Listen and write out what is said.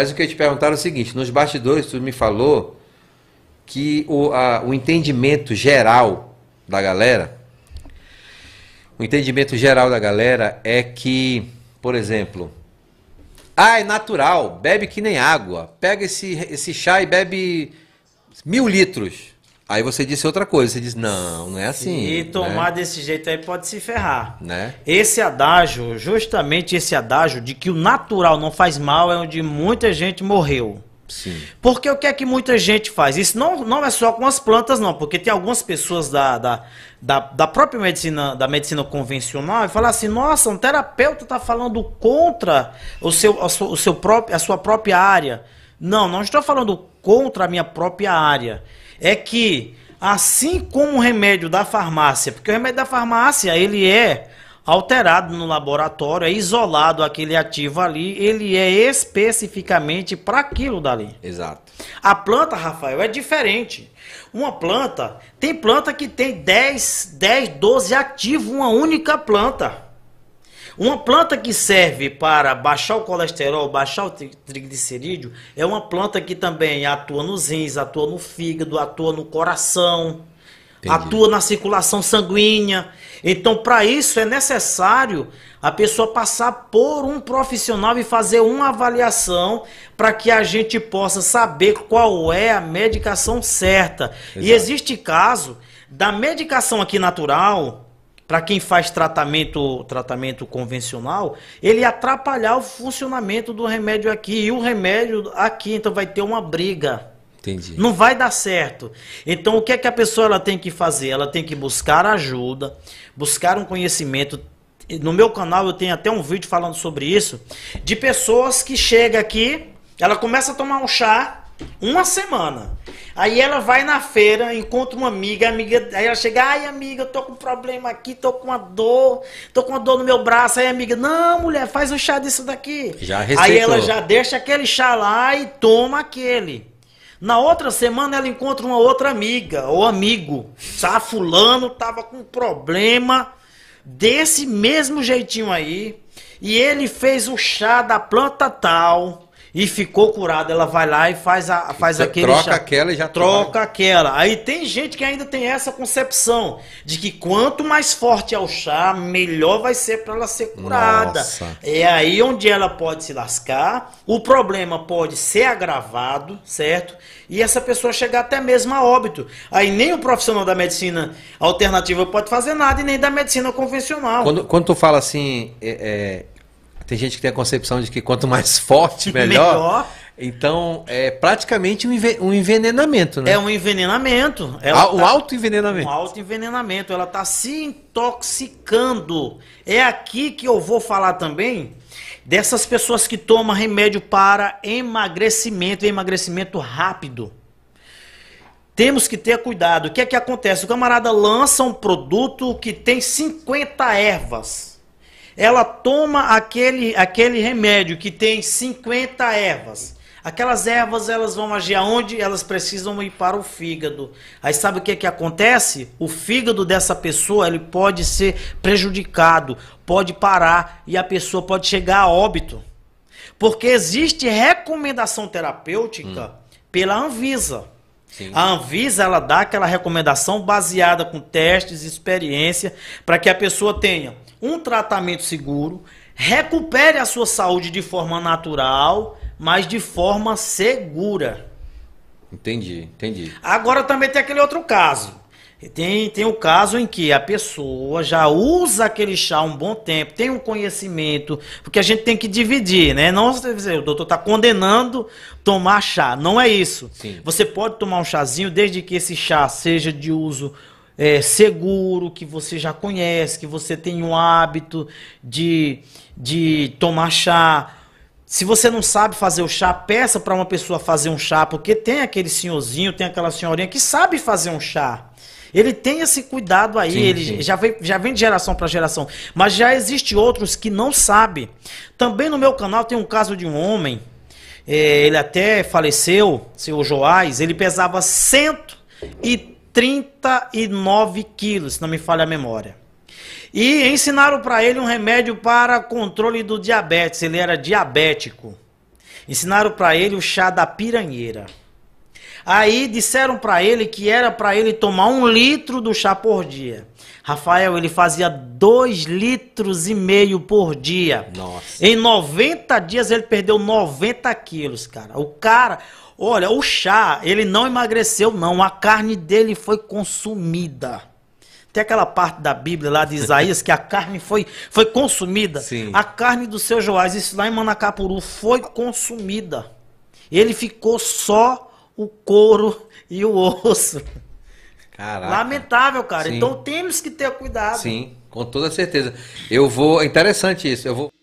Mas o que eu te perguntar é o seguinte: nos bastidores, tu me falou que o, a, o entendimento geral da galera. O entendimento geral da galera é que, por exemplo, ah, é natural, bebe que nem água. Pega esse, esse chá e bebe mil litros. Aí você disse outra coisa, você diz não, não é assim. E tomar né? desse jeito aí pode se ferrar. Né? Esse adágio, justamente esse adágio de que o natural não faz mal, é onde muita gente morreu. Sim. Porque o que é que muita gente faz? Isso não, não é só com as plantas, não, porque tem algumas pessoas da, da, da, da própria medicina, da medicina convencional, e falam assim, nossa, um terapeuta está falando contra o seu, o seu, o seu próprio, a sua própria área. Não, não estou falando contra a minha própria área é que assim como o remédio da farmácia, porque o remédio da farmácia ele é alterado no laboratório, é isolado aquele ativo ali, ele é especificamente para aquilo dali. Exato. A planta, Rafael, é diferente. Uma planta, tem planta que tem 10, 10, 12 ativos, uma única planta. Uma planta que serve para baixar o colesterol, baixar o triglicerídeo, é uma planta que também atua nos rins, atua no fígado, atua no coração, Entendi. atua na circulação sanguínea. Então, para isso é necessário a pessoa passar por um profissional e fazer uma avaliação para que a gente possa saber qual é a medicação certa. Exato. E existe caso da medicação aqui natural para quem faz tratamento, tratamento convencional, ele atrapalhar o funcionamento do remédio aqui e o remédio aqui, então vai ter uma briga. Entendi. Não vai dar certo. Então o que é que a pessoa ela tem que fazer? Ela tem que buscar ajuda, buscar um conhecimento. No meu canal eu tenho até um vídeo falando sobre isso, de pessoas que chega aqui, ela começa a tomar um chá, uma semana. Aí ela vai na feira, encontra uma amiga, amiga, aí ela chega, ai amiga, eu tô com um problema aqui, tô com uma dor, tô com uma dor no meu braço, aí a amiga, não, mulher, faz um chá disso daqui. Já receitou. Aí ela já deixa aquele chá lá e toma aquele. Na outra semana ela encontra uma outra amiga ou amigo. Tá fulano tava com um problema desse mesmo jeitinho aí, e ele fez o chá da planta tal e ficou curada, ela vai lá e faz, a, faz e aquele. Troca chá, aquela e já Troca toma. aquela. Aí tem gente que ainda tem essa concepção de que quanto mais forte é o chá, melhor vai ser para ela ser curada. Nossa. É aí onde ela pode se lascar, o problema pode ser agravado, certo? E essa pessoa chegar até mesmo a óbito. Aí nem o profissional da medicina alternativa pode fazer nada e nem da medicina convencional. Quando, quando tu fala assim, é, é tem gente que tem a concepção de que quanto mais forte, melhor. melhor. Então, é praticamente um envenenamento, né? É um envenenamento. Ela um tá... auto-envenenamento. Um auto-envenenamento. Ela está se intoxicando. É aqui que eu vou falar também dessas pessoas que tomam remédio para emagrecimento, emagrecimento rápido. Temos que ter cuidado. O que é que acontece? O camarada lança um produto que tem 50 ervas ela toma aquele, aquele remédio que tem 50 ervas. Aquelas ervas elas vão agir aonde? Elas precisam ir para o fígado. Aí sabe o que, que acontece? O fígado dessa pessoa ele pode ser prejudicado, pode parar e a pessoa pode chegar a óbito. Porque existe recomendação terapêutica hum. pela Anvisa. Sim. A Anvisa ela dá aquela recomendação baseada com testes, experiência, para que a pessoa tenha um tratamento seguro, recupere a sua saúde de forma natural, mas de forma segura. Entendi, entendi. Agora também tem aquele outro caso. Tem, tem o caso em que a pessoa já usa aquele chá um bom tempo, tem um conhecimento, porque a gente tem que dividir, né? Não dizer, o doutor está condenando tomar chá. Não é isso. Sim. Você pode tomar um chazinho desde que esse chá seja de uso é, seguro, que você já conhece, que você tem um hábito de, de tomar chá. Se você não sabe fazer o chá, peça para uma pessoa fazer um chá, porque tem aquele senhorzinho, tem aquela senhorinha que sabe fazer um chá. Ele tem esse cuidado aí, sim, ele sim. Já, vem, já vem de geração para geração. Mas já existe outros que não sabem. Também no meu canal tem um caso de um homem, é, ele até faleceu, seu Joás, ele pesava 139 quilos, se não me falha a memória. E ensinaram para ele um remédio para controle do diabetes, ele era diabético. Ensinaram para ele o chá da piranheira. Aí disseram para ele que era para ele tomar um litro do chá por dia. Rafael, ele fazia dois litros e meio por dia. Nossa. Em 90 dias ele perdeu 90 quilos, cara. O cara, olha, o chá, ele não emagreceu, não. A carne dele foi consumida. Tem aquela parte da Bíblia lá de Isaías que a carne foi, foi consumida. Sim. A carne do seu Joás, isso lá em Manacapuru, foi consumida. Ele ficou só o couro e o osso. Caraca. Lamentável, cara. Sim. Então temos que ter cuidado. Sim, com toda certeza. Eu vou. É interessante isso. Eu vou